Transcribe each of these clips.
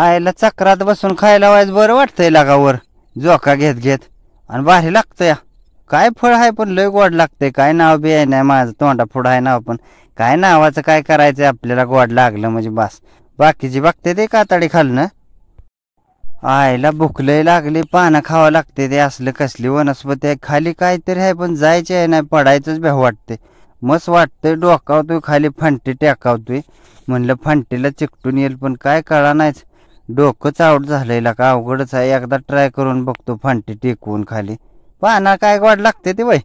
आयला चक्रात बसून खायला वायच बरं वाटतंय लागावर जोका घेत घेत आणि भारी लागतं या काय फळ आहे पण लय गोड लागतंय काय नाव बी आहे नाही माझं तोंडा फुड आहे नाव पण काय नावाचं काय करायचं आपल्याला गोड लागलं म्हणजे बास बाकीची बघते ते कातडी खाल आयला भूक लागली पानं खावं लागते ते असलं कसली वनस्पती आहे खाली काहीतरी आहे पण जायचे आहे नाही पडायचंच भ्या वाटते मस्त वाटतंय डोकावतोय खाली फंटी टाकावतोय म्हणलं फंटीला चिकटून येईल पण काय कळा नाहीच डोकं चावट झालेला का अवघडच आहे एकदा ट्राय करून बघतो फांटी टेकवून खाली पाना काय वाट लागते ते वय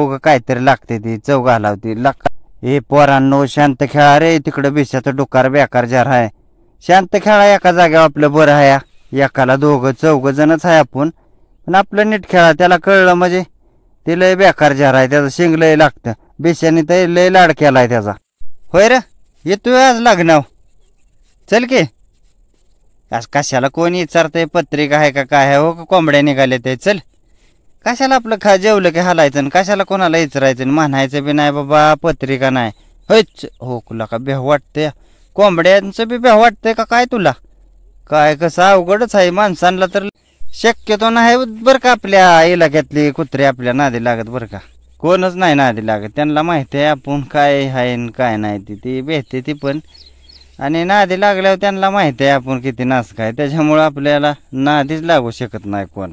ओग काहीतरी लागते ती चव घालावती लाग हे पोरांनो शांत खेळा रे तिकडं बिशाचं डोकार बेकार जर आहे शांत खेळा एका जागेवर आपलं बरं आहे एकाला दोघं चौघं जणच आहे आपण पण आपलं नीट खेळा त्याला कळलं म्हणजे ते लय बेकार जर आहे त्याचं शिंग लय लागतं बिशाने तर लय लाड केला आहे त्याचा होय रे येतोय आज लागणार चल की आज कशाला कोण विचारतंय पत्रिका आहे का काय आहे हो का कोंबड्या निघाल्या ते चल कशाला आपलं खा जेवलं की हलायचं कशाला कोणाला विचारायचं म्हणायचं बी नाही बाबा पत्रिका नाही होच हो कुला का बेह वाटते कोंबड्यांचं बी बेह वाटतंय का काय तुला काय कसं अवघडच आहे माणसांना तर शक्यतो नाही बरं का आपल्या इलाक्यातली कुत्रे आपल्या नादी लागत बरं का कोणच नाही नादी लागत त्यांना माहिती आहे आपण काय आहे काय नाही ती ती भेटते ती पण आणि नादी लागल्यावर त्यांना माहिती आहे आपण किती नास काय त्याच्यामुळं आपल्याला नादीच लागू शकत नाही कोण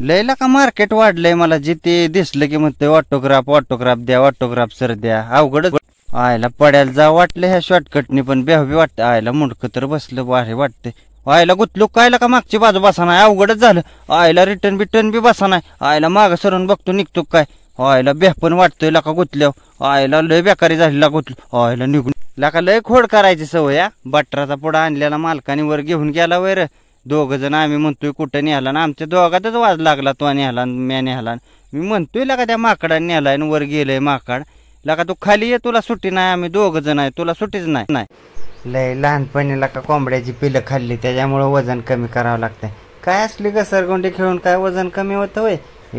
लयला का मार्केट वाढलंय मला जिथे दिसलं की म्हणते ऑटोग्राफ ऑटोग्राफ द्या ऑटोग्राफ सर द्या अवघडच आयला पड्याला जा वाटलं ह्या शॉर्टकटनी पण बेहवी वाटतं आयला मुंडकं तर बसलं भारी वाटते आयला गुतलो कायला का मागची बाजू बसा नाही अवघडच झालं आयला रिटर्न बिटर्न बी बसा नाही आयला माग सरून बघतो निघतो काय आयला बेह पण वाटतोय का गुतल्यावर आयला लय बेकारी झाली गुतलो आयला निघून लका लय खोड करायची सवय बटराचा पुढा आणलेला मालकाने वर घेऊन गेला वैर दोघ जण आम्ही म्हणतोय कुठं न्यायला ना आमच्या दोघातच वाज लागला तो न्याला म्या न्याला मी म्हणतोय लका त्या माकडा आणि वर गेलंय माकड लका तू खाली ये तुला सुट्टी नाही आम्ही दोघ जण आहे तुला सुट्टीच नाही नाही लय लहानपणी लका कोंबड्याची पिलं खाल्ली त्याच्यामुळं वजन कमी करावं लागतंय काय असली घसरगुंडी खेळून काय वजन कमी होतं वय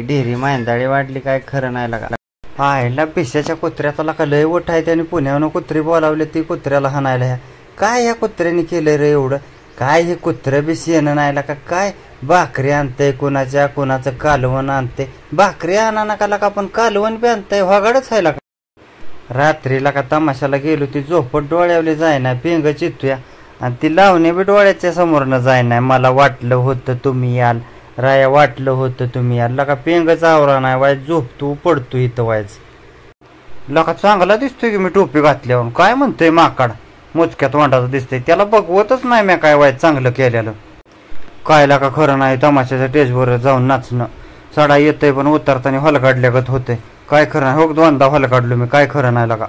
डेरी मांदाळी वाढली काय खरं नाही लका आयला पिशाच्या कुत्र्यात का लय ओठ आहे त्याने पुण्यानं कुत्री बोलावले ती कुत्र्याला हाणायला ह्या काय या कुत्र्याने केलं रे एवढं काय हे कुत्रं बी येणं नाही का काय भाकरी आणते कुणाच्या कुणाचं कालवण आणते भाकरी आणा ना का पण कालवण बी आणतंय वागाडच आहे का रात्रीला का तमाशाला गेलो ती झोपट डोळ्यावली जायना पिंग चितूया आणि ती लावणे बी डोळ्याच्या समोरनं जायना मला वाटलं होतं तुम्ही याल राया वाटलं होतं तुम्ही यार लका पेंगच आवरा नाही वाय झोपतो पडतो इथं वायच लका चांगला दिसतोय की मी टोपी घातल्या काय म्हणतोय माकाड मोजक्यात वांडाचा दिसतंय त्याला बघवतच नाही मी काय वाय चांगलं केलेलं काय लका खरं नाही तमाशाच्या टेजवर जाऊन नाचणं सडा येतंय पण उतरताना हॉल काढल्यागत होते काय खरं नाही हो दोनदा हॉल काढलो मी काय खरं नाही लका